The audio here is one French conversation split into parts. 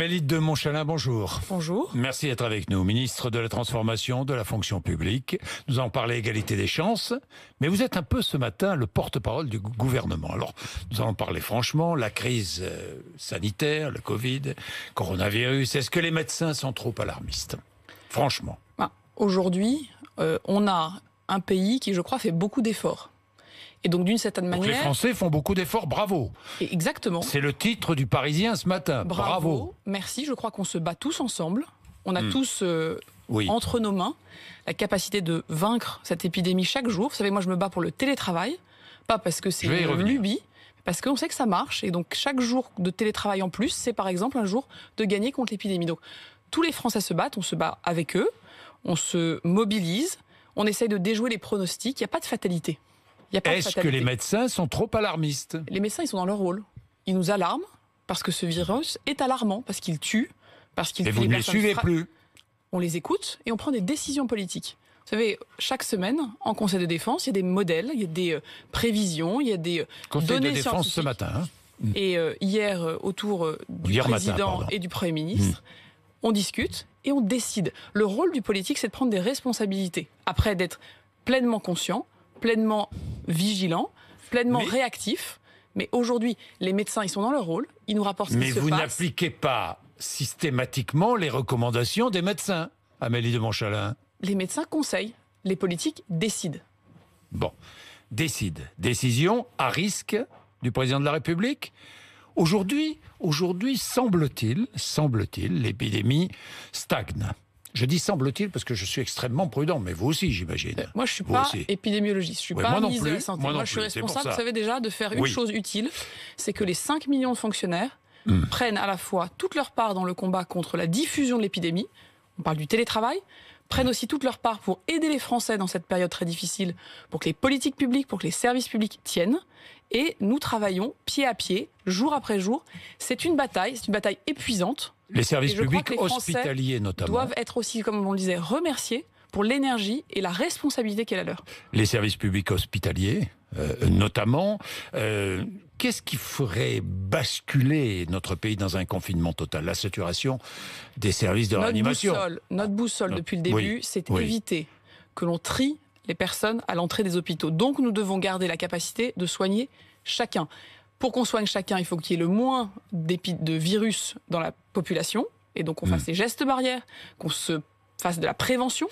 Amélie de Montchalin, bonjour. Bonjour. Merci d'être avec nous, ministre de la Transformation de la Fonction publique. Nous allons parler égalité des chances, mais vous êtes un peu ce matin le porte-parole du gouvernement. Alors, nous allons parler franchement, la crise euh, sanitaire, le Covid, coronavirus, est-ce que les médecins sont trop alarmistes Franchement. Ben, aujourd'hui, euh, on a un pays qui, je crois, fait beaucoup d'efforts et donc, d'une certaine manière. les Français font beaucoup d'efforts, bravo. Exactement. C'est le titre du Parisien ce matin. Bravo. Merci, je crois qu'on se bat tous ensemble. On a hmm. tous. Euh, entre nos mains la capacité de vaincre cette épidémie chaque jour. Vous savez, moi, je me bats pour le télétravail, pas parce que c'est une lubie, parce qu'on sait que ça marche. Et donc, chaque jour de télétravail en plus, c'est par exemple un jour de gagner contre l'épidémie. Donc, tous les Français se battent, on se bat avec eux, on se mobilise, on essaye de déjouer les pronostics, il n'y a pas de fatalité. Est-ce que les médecins sont trop alarmistes Les médecins, ils sont dans leur rôle. Ils nous alarment parce que ce virus est alarmant, parce qu'il tue, parce qu'il. Mais vous ne les suivez plus. On les écoute et on prend des décisions politiques. Vous savez, chaque semaine, en Conseil de défense, il y a des modèles, il y a des euh, prévisions, il y a des euh, Conseil données de défense ce matin. Hein. et euh, hier, autour du président et du Premier ministre, on discute et on décide. Le rôle du politique, c'est de prendre des responsabilités. Après d'être pleinement conscient, pleinement vigilant, pleinement réactif. Mais aujourd'hui, les médecins, ils sont dans leur rôle, ils nous rapportent ce qui se passe. Mais vous n'appliquez pas systématiquement les recommandations des médecins, Amélie de Montchalin. Les médecins conseillent, les politiques décident. Bon, décide. Décision à risque du président de la République. Aujourd'hui, aujourd'hui, semble-t-il, semble-t-il, l'épidémie stagne. Je dis semble-t-il parce que je suis extrêmement prudent, mais vous aussi, j'imagine. Moi, je ne suis pas épidémiologiste, je ne suis pas Moi, je suis responsable, vous savez déjà, de faire une chose utile, c'est que mm. les 5 millions de fonctionnaires mm. prennent à la fois toute leur part dans le combat contre la diffusion de l'épidémie. On parle du télétravail, prennent aussi toute leur part pour aider les Français dans cette période très difficile, pour que les politiques publiques, pour que les services publics tiennent, et nous travaillons pied à pied, jour après jour. C'est une bataille, c'est une bataille épuisante. Les services publics hospitaliers notamment doivent être aussi, comme on le disait, remerciés pour l'énergie et la responsabilité qu'elle a leur. Les services publics hospitaliers, euh, notamment, euh, qu'est-ce qui ferait basculer notre pays dans un confinement total La saturation des services de réanimation. notre boussole, ah, depuis le début, c'est éviter que l'on trie les personnes à l'entrée des hôpitaux. Donc nous devons garder la capacité de soigner chacun. Pour qu'on soigne chacun, il faut qu'il y ait le moins de virus dans la population, et donc on hmm. fasse des gestes barrières, qu'on se Face de la prévention.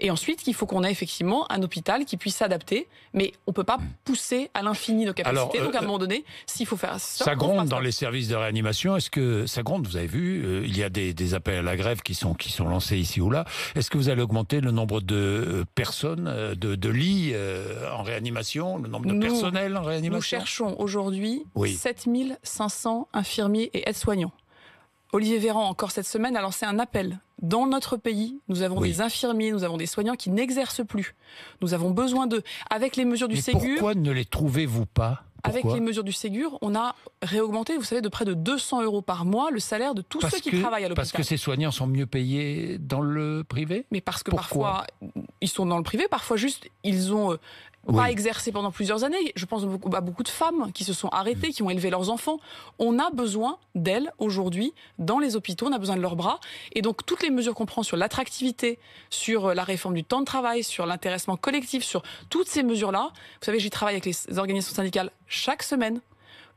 Et ensuite, qu'il faut qu'on ait effectivement un hôpital qui puisse s'adapter, mais on ne peut pas pousser à l'infini nos capacités. Euh, Donc, à un moment donné, s'il faut faire ça. Ça gronde dans les services de réanimation. Est-ce que ça gronde Vous avez vu, euh, il y a des, appels à la grève qui sont, qui sont lancés ici ou là. Est-ce que vous allez augmenter le nombre de euh, personnes, de, de lits en réanimation, le nombre de personnel personnels en réanimation Nous cherchons aujourd'hui 7500 infirmiers et aides-soignants. Olivier Véran, encore cette semaine, a lancé un appel dans notre pays, nous avons des infirmiers, nous avons des soignants qui n'exercent plus. Nous avons besoin d'eux. Avec les mesures du Mais Ségur. Pourquoi ne les trouvez-vous pas avec les mesures du Ségur, on a réaugmenté, vous savez, de près de 200 euros par mois le salaire de tous ceux qui travaillent à l'hôpital. Parce que ces soignants sont mieux payés dans le privé Mais parce que parfois, ils sont dans le privé, parfois juste, ils ont euh, on pas exercé pendant plusieurs années. Je pense à beaucoup de femmes qui se sont arrêtées, qui ont élevé leurs enfants. On a besoin d'elles aujourd'hui dans les hôpitaux, on a besoin de leurs bras. Et donc toutes les mesures qu'on prend sur l'attractivité, sur euh, la réforme du temps de travail, sur l'intéressement collectif, sur toutes ces mesures-là, vous savez, j'y travaille avec les organisations syndicales chaque semaine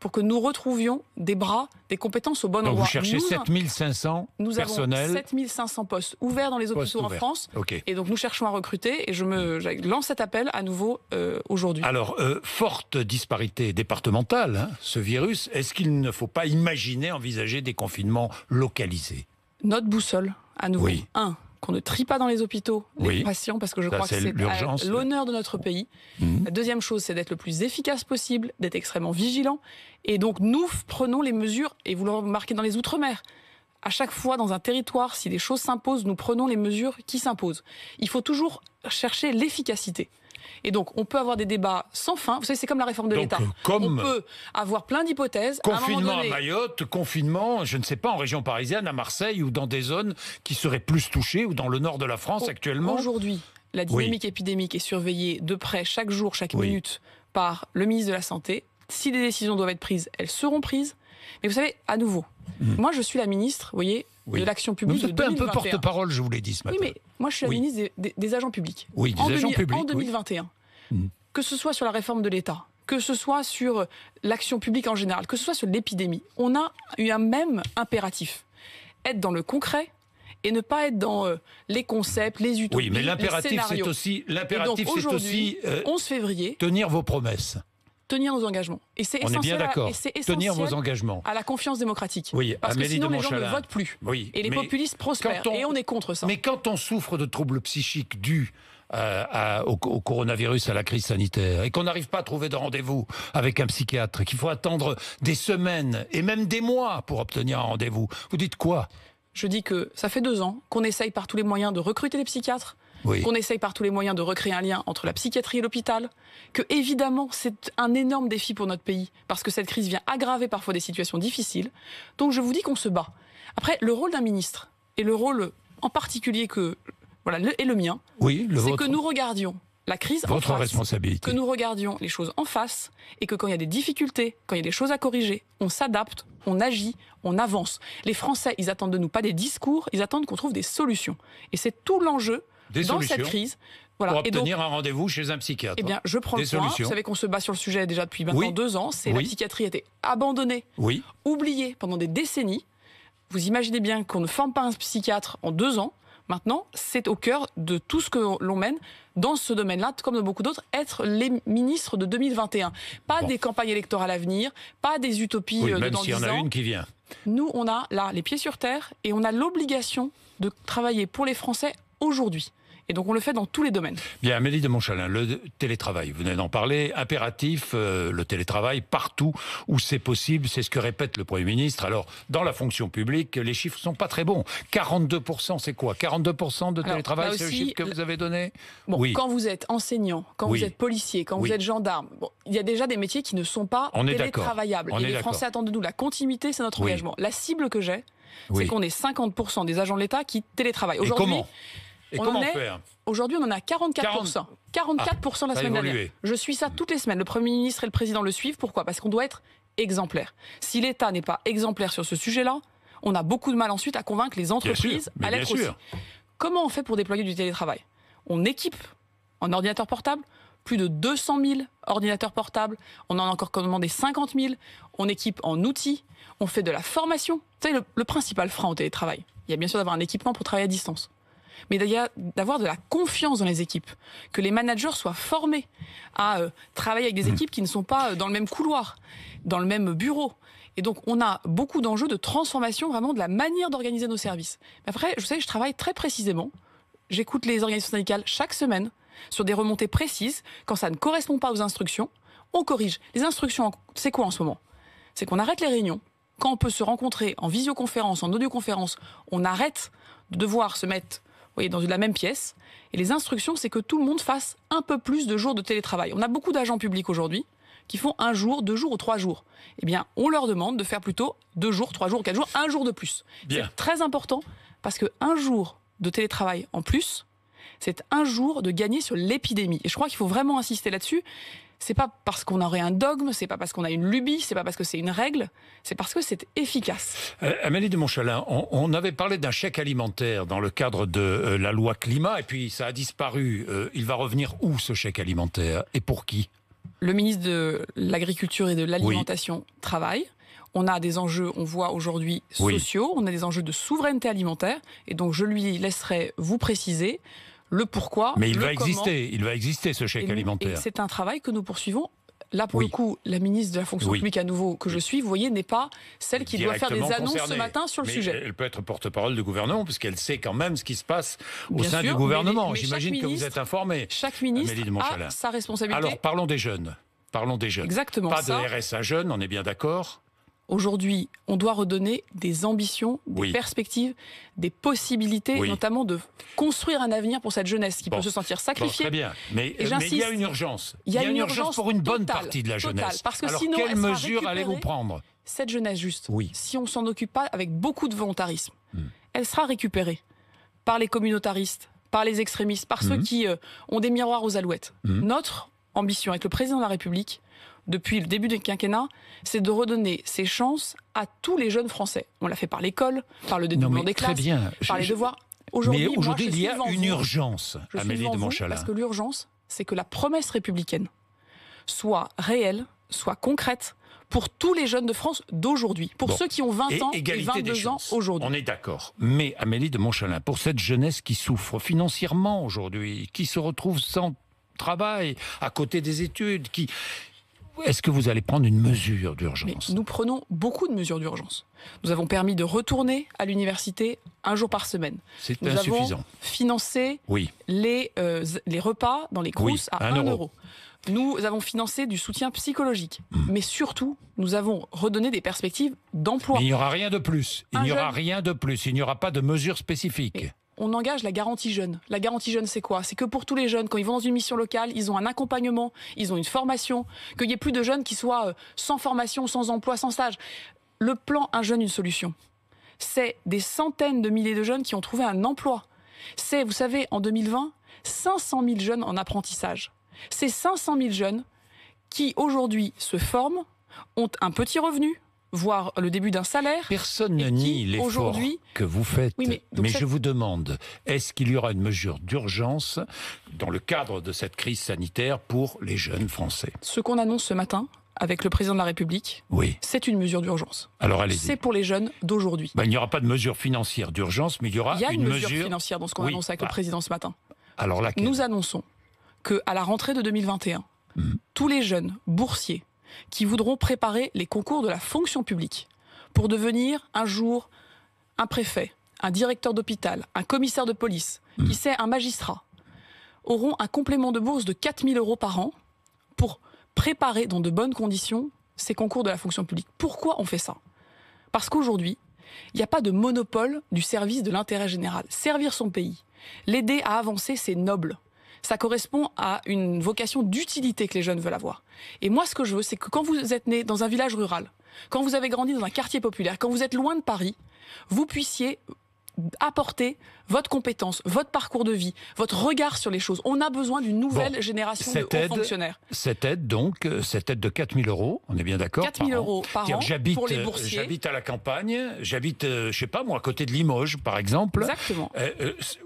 pour que nous retrouvions des bras, des compétences au bon endroit. Vous cherchez 7500 7500 nous Avons 7500 postes ouverts dans les hôpitaux en France. Et donc nous cherchons à recruter et je me lance cet appel à nouveau euh, aujourd'hui. Alors, euh, forte disparité départementale, hein, ce virus, est-ce qu'il ne faut pas imaginer, envisager des confinements localisés Notre boussole, à nouveau. Oui. Un, qu'on ne trie pas dans les hôpitaux les patients parce que je crois que c'est l'honneur de notre pays. Mmh. La deuxième chose, c'est d'être le plus efficace possible, d'être extrêmement vigilant. Et donc, nous prenons les mesures, et vous le remarquez dans les Outre-mer, à chaque fois dans un territoire, si des choses s'imposent, nous prenons les mesures qui s'imposent. Il faut toujours chercher l'efficacité. Et donc, on peut avoir des débats sans fin. Vous savez, c'est comme la réforme de l'État. On peut avoir plein d'hypothèses. Confinement à, Mayotte, confinement, je ne sais pas, en région parisienne, à Marseille ou dans des zones qui seraient plus touchées ou dans le nord de la France actuellement. Aujourd'hui, la dynamique épidémique est surveillée de près chaque jour, chaque minute par le ministre de la Santé. Si des décisions doivent être prises, elles seront prises. Mais vous savez, à nouveau, mmh. moi je suis la ministre, vous voyez, de l'action publique. Vous êtes un peu porte-parole, je vous l'ai dit ce matin. Oui, mais moi je suis la ministre des, agents publics. Oui, des agents publics. En 2021. Mm. Que ce soit sur la réforme de l'État, que ce soit sur l'action publique en général, que ce soit sur l'épidémie, on a eu un même impératif. Être dans le concret, et ne pas être dans euh, les concepts, les utopies, oui, mais l'impératif, c'est aussi l'impératif, c'est aussi 11 euh, février. Tenir vos promesses tenir nos engagements. Et c'est essentiel. Tenir vos engagements. À la confiance démocratique. parce que sinon les gens ne votent plus. Oui, et les populistes prospèrent. et on est contre ça. Mais quand on souffre de troubles psychiques dus euh, au, coronavirus, à la crise sanitaire, et qu'on n'arrive pas à trouver de rendez-vous avec un psychiatre, qu'il faut attendre des semaines et même des mois pour obtenir un rendez-vous, vous dites quoi je dis que ça fait deux ans qu'on essaye par tous les moyens de recruter les psychiatres, qu'on essaye par tous les moyens de recréer un lien entre la psychiatrie et l'hôpital, que évidemment c'est un énorme défi pour notre pays, parce que cette crise vient aggraver parfois des situations difficiles. Donc je vous dis qu'on se bat. Après, le rôle d'un ministre, et le rôle en particulier que, voilà, le, et le mien, c'est que nous regardions la crise Votre en responsabilité. que nous regardions les choses en face et que quand il y a des difficultés, quand il y a des choses à corriger, on s'adapte, on agit, on avance. Les Français, ils attendent de nous pas des discours, ils attendent qu'on trouve des solutions. Et c'est tout l'enjeu dans cette crise. Voilà. Pour obtenir un rendez-vous chez un psychiatre. Et eh bien, je prends Des le point. Vous savez qu'on se bat sur le sujet déjà depuis maintenant deux ans. C'est la psychiatrie a été abandonnée, oui. oubliée pendant des décennies. Vous imaginez bien qu'on ne forme pas un psychiatre en deux ans. Maintenant, c'est au cœur de tout ce que l'on mène dans ce domaine-là, comme dans beaucoup d'autres, être les ministres de 2021. Pas des campagnes électorales à venir, pas des utopies oui, euh, même y qui vient. Nous, on a là les pieds sur terre et on a l'obligation de travailler pour les Français aujourd'hui. Et donc on le fait dans tous les domaines. Bien, Amélie de Montchalin, le télétravail, vous venez d'en parler, impératif, euh, le télétravail partout où c'est possible, c'est ce que répète le Premier ministre. Alors, dans la fonction publique, les chiffres sont pas très bons. 42%, c'est quoi 42% de télétravail, c'est le chiffre que vous avez donné bon, Quand vous êtes enseignant, quand vous êtes policier, quand vous êtes gendarme, il y a déjà des métiers qui ne sont pas télétravaillables. On et les Français attendent de nous. La continuité, c'est notre engagement. La cible que j'ai, c'est qu'on ait 50% des agents de l'État qui télétravaillent. et comment Aujourd'hui, on en a 44%. 44% la ah, semaine dernière. Je suis ça toutes les semaines. Le Premier ministre et le Président le suivent. Pourquoi Parce qu'on doit être exemplaire. Si l'État n'est pas exemplaire sur ce sujet-là, on a beaucoup de mal ensuite à convaincre les entreprises à l'être aussi. Comment on fait pour déployer du télétravail On équipe en ordinateur portable plus de 200 000 ordinateurs portables. On en a encore commandé 50 000. On équipe en outils. On fait de la formation. C'est le principal frein au télétravail, il y a bien sûr d'avoir un équipement pour travailler à distance mais d'avoir de la confiance dans les équipes, que les managers soient formés à euh, travailler avec des mmh. équipes qui ne sont pas euh, dans le même couloir, dans le même bureau. Et donc, on a beaucoup d'enjeux de transformation vraiment de la manière d'organiser nos services. après, je sais, je travaille très précisément. J'écoute les organisations syndicales chaque semaine sur des remontées précises. Quand ça ne correspond pas aux instructions, on corrige. Les instructions, c'est quoi en ce moment C'est qu'on arrête les réunions. Quand on peut se rencontrer en visioconférence, en audioconférence, on arrête de devoir se mettre voyez, dans la même pièce. Et les instructions, c'est que tout le monde fasse un peu plus de jours de télétravail. On a beaucoup d'agents publics aujourd'hui qui font un jour, deux jours ou trois jours. Eh bien, on leur demande de faire plutôt deux jours, trois jours, quatre jours, un jour de plus. C'est très important parce que jour de télétravail en plus, c'est un jour de gagner sur l'épidémie. Et je crois qu'il faut vraiment insister là-dessus c'est pas parce qu'on aurait un dogme, c'est pas parce qu'on a une lubie, c'est pas parce que c'est une règle, c'est parce que c'est efficace. Euh, Amélie de Montchalin, on, avait parlé d'un chèque alimentaire dans le cadre de euh, la loi climat, et puis ça a disparu. Euh, il va revenir où ce chèque alimentaire et pour qui Le ministre de l'Agriculture et de l'Alimentation travaille. On a des enjeux, on voit aujourd'hui, sociaux, on a des enjeux de souveraineté alimentaire, et donc je lui laisserai vous préciser le pourquoi. Mais il va exister, il va exister ce chèque alimentaire. C'est un travail que nous poursuivons là pour le coup, la ministre de la fonction publique à nouveau que je suis, vous voyez, n'est pas celle qui doit faire des annonces ce matin sur le sujet. Elle peut être porte-parole du gouvernement puisqu'elle sait quand même ce qui se passe au sein du gouvernement. J'imagine que vous êtes informé. Chaque ministre a sa responsabilité. Alors parlons des jeunes. Parlons des jeunes. Exactement. Pas de RSA jeunes, on est bien d'accord Aujourd'hui, on doit redonner des ambitions, des perspectives, des possibilités, notamment de construire un avenir pour cette jeunesse qui peut se sentir sacrifiée. très bien, euh, mais, il y a une urgence. Il y a, une, urgence pour une bonne partie de la jeunesse. Alors, quelles mesures allez-vous prendre Cette jeunesse juste, oui. si on s'en occupe pas avec beaucoup de volontarisme, hmm. elle sera récupérée par les communautaristes, par les extrémistes, par ceux hmm. qui euh, ont des miroirs aux alouettes. Hmm. Notre ambition avec le président de la République, depuis le début du quinquennat, c'est de redonner ses chances à tous les jeunes Français. On l'a fait par l'école, par le dénouement des classes, bien. par les devoirs. mais aujourd'hui, il y a une urgence, Amélie de Montchalin. Parce que l'urgence, c'est que la promesse républicaine soit réelle, soit concrète pour tous les jeunes de France d'aujourd'hui, pour ceux qui ont 20 ans et 22 ans aujourd'hui. On est d'accord. Mais Amélie de Montchalin, pour cette jeunesse qui souffre financièrement aujourd'hui, qui se retrouve sans travail, à côté des études, qui, est-ce que vous allez prendre une mesure d'urgence Nous prenons beaucoup de mesures d'urgence. Nous avons permis de retourner à l'université un jour par semaine. C'est Nous insuffisant. avons financé euh, les, repas dans les courses à 1 euro. Nous avons financé du soutien psychologique, hmm. mais surtout, nous avons redonné des perspectives d'emploi. Il n'y aura rien de plus. Il n'y aura rien de plus. Il n'y aura pas de mesures spécifiques on engage la garantie jeune. La garantie jeune, c'est quoi C'est que pour tous les jeunes, quand ils vont dans une mission locale, ils ont un accompagnement, ils ont une formation, qu'il n'y ait plus de jeunes qui soient euh, sans formation, sans emploi, sans stage. Le plan Un jeune, une solution, c'est des centaines de milliers de jeunes qui ont trouvé un emploi. C'est, vous savez, en 2020, 500 000 jeunes en apprentissage. C'est 500 000 jeunes qui, aujourd'hui, se forment, ont un petit revenu, voire le début d'un salaire. Personne ne nie l'effort que vous faites. mais, je vous demande, est-ce qu'il y aura une mesure d'urgence dans le cadre de cette crise sanitaire pour les jeunes Français Ce qu'on annonce ce matin, avec le président de la République. Oui. C'est une mesure d'urgence. Alors allez C'est pour les jeunes d'aujourd'hui. Ben, il n'y aura pas de mesure financière d'urgence, mais il y aura une mesure... il y a une, mesure, financière dans ce qu'on annonce avec le bah. président ce matin. Alors Nous annonçons que à la rentrée de 2021, hmm. tous les jeunes boursiers qui voudront préparer les concours de la fonction publique pour devenir un jour un préfet, un directeur d'hôpital, un commissaire de police, qui hmm. sait, un magistrat, auront un complément de bourse de 4000 euros par an pour préparer dans de bonnes conditions ces concours de la fonction publique. Pourquoi on fait ça Parce qu'aujourd'hui, il n'y a pas de monopole du service de l'intérêt général. Servir son pays, l'aider à avancer, c'est noble ça correspond à une vocation d'utilité que les jeunes veulent avoir. Et moi, ce que je veux, c'est que quand vous êtes né dans un village rural, quand vous avez grandi dans un quartier populaire, quand vous êtes loin de Paris, vous puissiez apporter votre compétence, votre parcours de vie, votre regard sur les choses. On a besoin d'une nouvelle génération de fonctionnaires. Cette aide, donc, euh, cette aide de 4 000 euros, on est bien d'accord 4 000 euros par an pour les euh, boursiers. J'habite à la campagne, j'habite, euh, je sais pas moi, à côté de Limoges, par exemple. Exactement.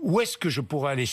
où est-ce que je pourrais aller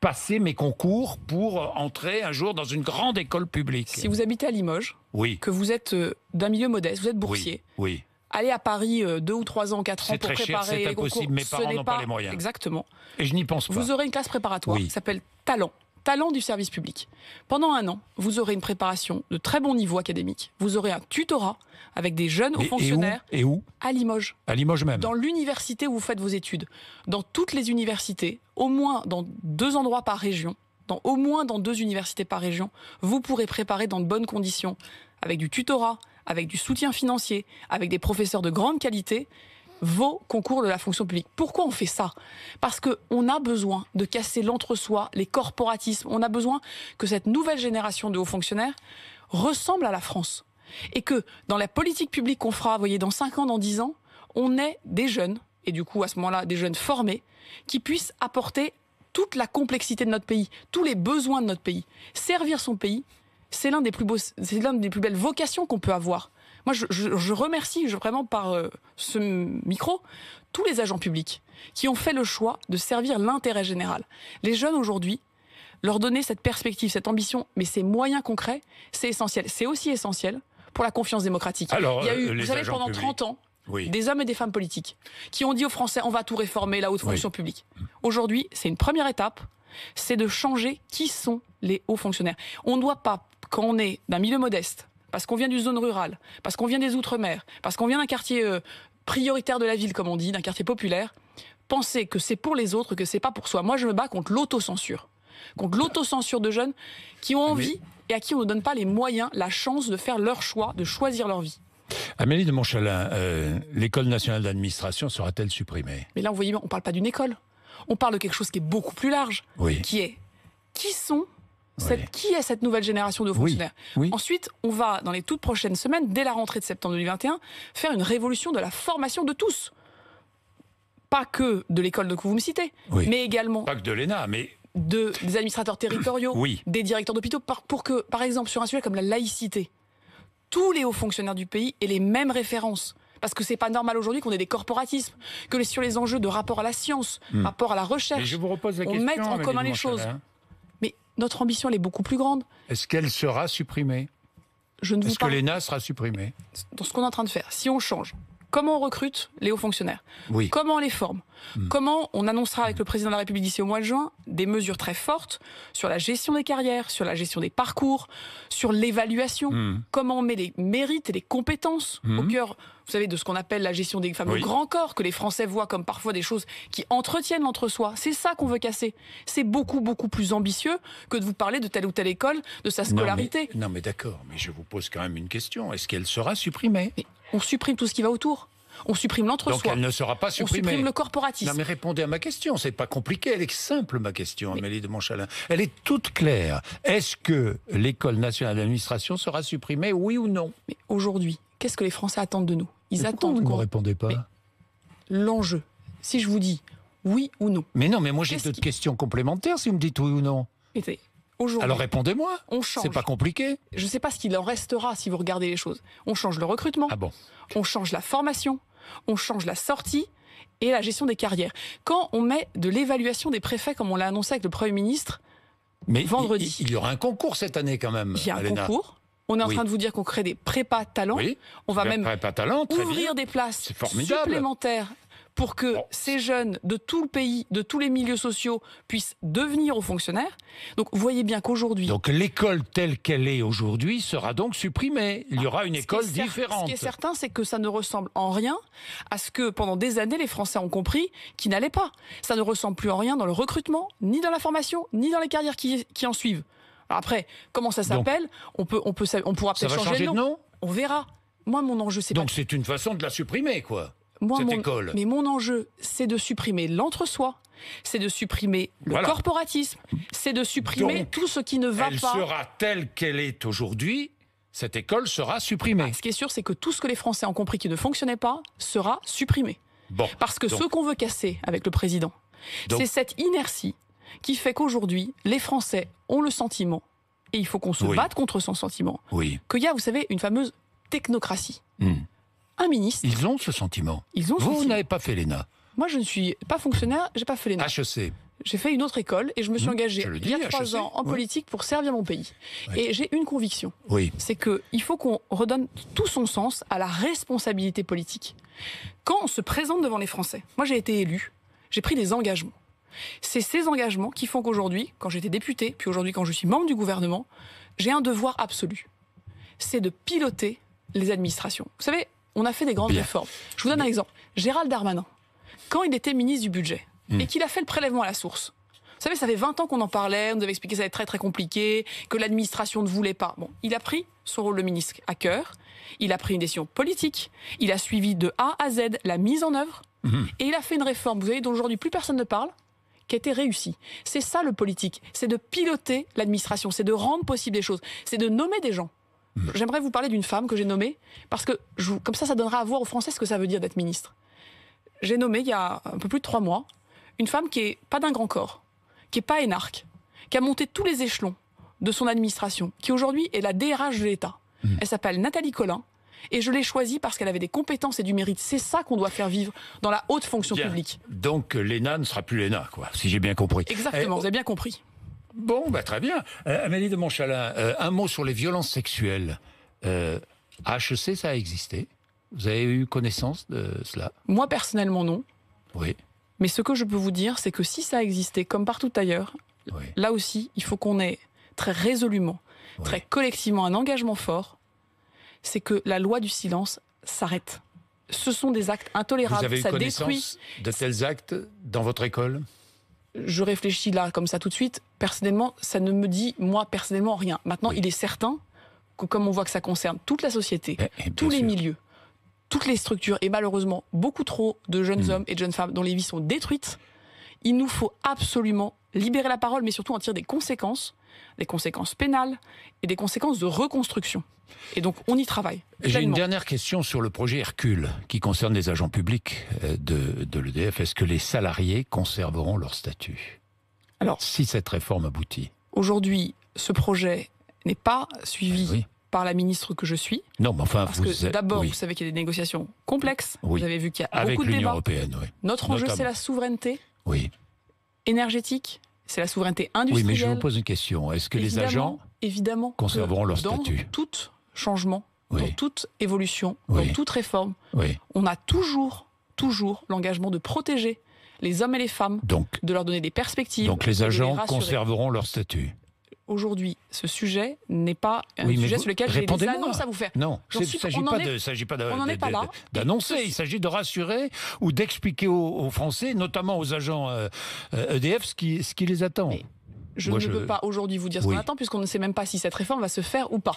passer mes concours pour euh, entrer un jour dans une grande école publique. Si vous habitez à Limoges, oui. que vous êtes euh, d'un milieu modeste, vous êtes boursier. Oui. à Paris euh, deux ou trois ans, quatre ans pour très préparer cher, les impossible. concours, mes parents n'ont pas, les moyens. Exactement. Et je n'y pense pas. Vous aurez une classe préparatoire qui s'appelle Talent talent du service public. Pendant un an, vous aurez une préparation de très bon niveau académique. Vous aurez un tutorat avec des jeunes hauts fonctionnaires. Et où, À Limoges. À Limoges même. Dans l'université où vous faites vos études. Dans toutes les universités, au moins dans deux endroits par région, dans, au moins dans deux universités par région, vous pourrez préparer dans de bonnes conditions, avec du tutorat, avec du soutien financier, avec des professeurs de grande qualité, vos concours de la fonction publique. Pourquoi on fait ça Parce qu'on a besoin de casser l'entre-soi, les corporatismes. On a besoin que cette nouvelle génération de hauts fonctionnaires ressemble à la France. Et que dans la politique publique qu'on fera, vous voyez, dans 5 ans, dans 10 ans, on ait des jeunes, et du coup à ce moment-là des jeunes formés, qui puissent apporter toute la complexité de notre pays, tous les besoins de notre pays. Servir son pays, c'est l'un des, plus beaux, c'est des plus belles vocations qu'on peut avoir. Moi, je, remercie vraiment par euh, ce micro tous les agents publics qui ont fait le choix de servir l'intérêt général. Les jeunes aujourd'hui, leur donner cette perspective, cette ambition, mais ces moyens concrets, c'est essentiel. C'est aussi essentiel pour la confiance démocratique. il y a eu, euh, vous savez, pendant 30 ans, des hommes et des femmes politiques qui ont dit aux Français on va tout réformer, la haute fonction publique. Aujourd'hui, c'est une première étape, c'est de changer qui sont les hauts fonctionnaires. On ne doit pas, quand on est d'un milieu modeste, parce qu'on vient d'une zone rurale, parce qu'on vient des outre-mer, parce qu'on vient d'un quartier euh, prioritaire de la ville, comme on dit, d'un quartier populaire, penser que c'est pour les autres, que c'est pas pour soi. Moi, je me bats contre l'autocensure, contre l'autocensure de jeunes qui ont envie et à qui on ne donne pas les moyens, la chance de faire leur choix, de choisir leur vie. Amélie de Montchalin, euh, l'école nationale d'administration sera-t-elle supprimée Mais là, vous voyez, on ne parle pas d'une école. On parle de quelque chose qui est beaucoup plus large, qui est qui sont qui est cette nouvelle génération de fonctionnaires. Ensuite, on va, dans les toutes prochaines semaines, dès la rentrée de septembre 2021, faire une révolution de la formation de tous. Pas que de l'école de que vous me citez, mais également... Pas que de l'ENA, mais de, des administrateurs territoriaux, des directeurs d'hôpitaux, pour que, par exemple, sur un sujet comme la laïcité, tous les hauts fonctionnaires du pays aient les mêmes références. Parce que c'est pas normal aujourd'hui qu'on ait des corporatismes, que sur les enjeux de rapport à la science, hmm. rapport à la recherche, vous on mette en commun les choses. Hein. Notre ambition, elle est beaucoup plus grande. Est-ce qu'elle sera supprimée Est-ce que l'ENA sera supprimée Dans ce qu'on est en train de faire, si on change, comment on recrute les hauts fonctionnaires, comment on les forme, hmm. comment on annoncera avec hmm. le président de la République d'ici au mois de juin des mesures très fortes sur la gestion des carrières, sur la gestion des parcours, sur l'évaluation, hmm. comment on met les mérites et les compétences au cœur, vous savez, de ce qu'on appelle la gestion des fameux grands corps que les Français voient comme parfois des choses qui entretiennent l'entre-soi. C'est ça qu'on veut casser. C'est beaucoup, beaucoup plus ambitieux que de vous parler de telle ou telle école, de sa scolarité. Non mais, d'accord, mais je vous pose quand même une question. Est-ce qu'elle sera supprimée on supprime tout ce qui va autour. On supprime l'entre-soi. Donc elle ne sera pas supprimée. On supprime le corporatisme. Non mais répondez à ma question, c'est pas compliqué, elle est simple ma question, Amélie de Montchalin. Elle est toute claire. Est-ce que l'école nationale d'administration sera supprimée, oui ou non Mais aujourd'hui, qu'est-ce que les Français attendent de nous Ils attendent... — attendent. Vous ne répondez pas. L'enjeu, si je vous dis oui ou non. Mais non, mais moi j'ai d'autres questions complémentaires si vous me dites oui ou non. Alors répondez-moi. On C'est pas compliqué. Je ne sais pas ce qu'il en restera si vous regardez les choses. On change le recrutement. Ah bon. On change la formation. On change la sortie et la gestion des carrières. Quand on met de l'évaluation des préfets, comme on l'a annoncé avec le Premier ministre Mais vendredi. Il, il y aura un concours cette année quand même. Il y a un concours. On est en train de vous dire qu'on crée des prépas talents. Oui, on va même ouvrir des places supplémentaires pour que ces jeunes de tout le pays, de tous les milieux sociaux, puissent devenir aux fonctionnaires. Donc vous voyez bien qu'aujourd'hui... Donc l'école telle qu'elle est aujourd'hui sera donc supprimée. Il y aura une école différente. Ce qui est certain, c'est que ça ne ressemble en rien à ce que pendant des années les Français ont compris qui n'allait pas. Ça ne ressemble plus en rien dans le recrutement, ni dans la formation, ni dans les carrières qui, en suivent. après, comment ça s'appelle On peut, on peut, on pourra peut-être changer, changer, nom. on verra. Moi, mon enjeu, c'est Donc c'est une façon de la supprimer, quoi. Mais mon enjeu, c'est de supprimer l'entre-soi, c'est de supprimer le corporatisme, c'est de supprimer tout ce qui ne va pas. Elle sera telle qu'elle est aujourd'hui. Cette école sera supprimée. Bah, ce qui est sûr, c'est que tout ce que les Français ont compris qui ne fonctionnait pas sera supprimé. Bon, Parce que ce qu'on veut casser avec le président, c'est cette inertie qui fait qu'aujourd'hui, les Français ont le sentiment, et il faut qu'on se batte contre son sentiment, oui. qu'il y a, vous savez, une fameuse technocratie. Hmm ministre. Ils ont ce sentiment. Ils ont Vous n'avez pas fait l'ENA. Moi, je ne suis pas fonctionnaire, j'ai pas fait l'ENA. HEC. J'ai fait une autre école et je me suis hmm, engagé il y a trois e ans en politique pour servir mon pays. Et j'ai une conviction. Oui. C'est qu'il faut qu'on redonne tout son sens à la responsabilité politique. Quand on se présente devant les Français, moi j'ai été élu, j'ai pris des engagements. C'est ces engagements qui font qu'aujourd'hui, quand j'étais député, puis aujourd'hui quand je suis membre du gouvernement, j'ai un devoir absolu. C'est de piloter les administrations. Vous savez, on a fait des grandes réformes. Je vous donne un exemple. Gérald Darmanin, quand il était ministre du budget hmm. et qu'il a fait le prélèvement à la source, vous savez, ça fait 20 ans qu'on en parlait, on nous avait expliqué que ça allait être très très compliqué, que l'administration ne voulait pas. Bon, il a pris son rôle de ministre à cœur, il a pris une décision politique, il a suivi de A à Z la mise en œuvre, hmm. et il a fait une réforme, vous savez, dont aujourd'hui plus personne ne parle, qui a été réussie. C'est ça le politique, c'est de piloter l'administration, c'est de rendre possible des choses, c'est de nommer des gens. Mm. j'aimerais vous parler d'une femme que j'ai nommée, parce que comme ça, ça donnera à voir aux Français ce que ça veut dire d'être ministre. J'ai nommé, il y a un peu plus de trois mois, une femme qui est pas d'un grand corps, qui est pas énarque, qui a monté tous les échelons de son administration, qui aujourd'hui est la DRH de l'État. Mm. Elle s'appelle Nathalie Collin, et je l'ai choisie parce qu'elle avait des compétences et du mérite. C'est ça qu'on doit faire vivre dans la haute fonction publique. Donc l'ENA ne sera plus l'ENA, quoi, si j'ai bien compris. Exactement, vous avez bien compris. Bon, bah, très bien. Euh, Amélie de Montchalin, euh, un mot sur les violences sexuelles. Euh, HEC, ça a existé Vous avez eu connaissance de cela Moi, personnellement, non. Oui. Mais ce que je peux vous dire, c'est que si ça a existé, comme partout ailleurs, là aussi, il faut qu'on ait très résolument, très collectivement un engagement fort, c'est que la loi du silence s'arrête. Ce sont des actes intolérables. Vous avez eu connaissance de tels actes dans votre école je réfléchis là comme ça tout de suite, personnellement, ça ne me dit, moi, personnellement, rien. Maintenant, il est certain que comme on voit que ça concerne toute la société, eh, eh, tous les milieux, toutes les structures, et malheureusement beaucoup trop de jeunes mm. hommes et de jeunes femmes dont les vies sont détruites, il nous faut absolument libérer la parole, mais surtout en tirer des conséquences des conséquences pénales et des conséquences de reconstruction. Et donc on y travaille. J'ai une dernière question sur le projet Hercule qui concerne les agents publics euh, de, l'EDF. Est-ce que les salariés conserveront leur statut Alors, si cette réforme aboutit Aujourd'hui, ce projet n'est pas suivi. Ben par la ministre que je suis. Non, mais enfin, parce vous d'abord, vous savez qu'il y a des négociations complexes. Vous avez vu qu'il y a beaucoup de débats. Européenne, Notre enjeu, c'est la souveraineté. énergétique, c'est la souveraineté industrielle. Oui, mais je vous pose une question. Est-ce que les agents conserveront leur statut Dans tout changement, dans toute évolution, dans toute réforme, on a toujours, toujours l'engagement de protéger les hommes et les femmes, de leur donner des perspectives. Donc les agents conserveront leur statut aujourd'hui, ce sujet n'est pas un sujet sur lequel j'ai des annonces à vous faire. Non, il ne s'agit pas d'annoncer, il s'agit de rassurer ou d'expliquer aux, Français, notamment aux agents EDF, euh, euh, e ce qui, les attend. je ne peux pas aujourd'hui vous dire ce qu'on attend, puisqu'on ne sait même pas si cette réforme va se faire ou pas.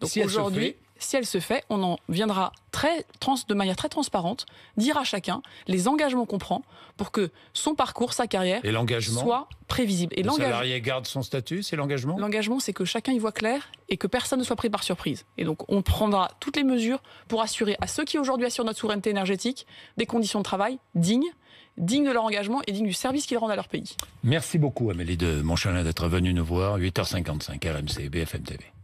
Donc aujourd'hui, si elle se fait, on en viendra très de manière très transparente dire à chacun les engagements qu'on prend pour que son parcours, sa carrière soient soit prévisible. Et le salarié garde son statut, c'est l'engagement L'engagement, c'est que chacun y voit clair et que personne ne soit pris par surprise. Et donc, on prendra toutes les mesures pour assurer à ceux qui aujourd'hui assurent notre souveraineté énergétique des conditions de travail dignes dignes de leur engagement et dignes du service qu'ils rendent à leur pays. Merci beaucoup Amélie de Montchalin d'être venue nous voir, 8h55 RMC BFM TV.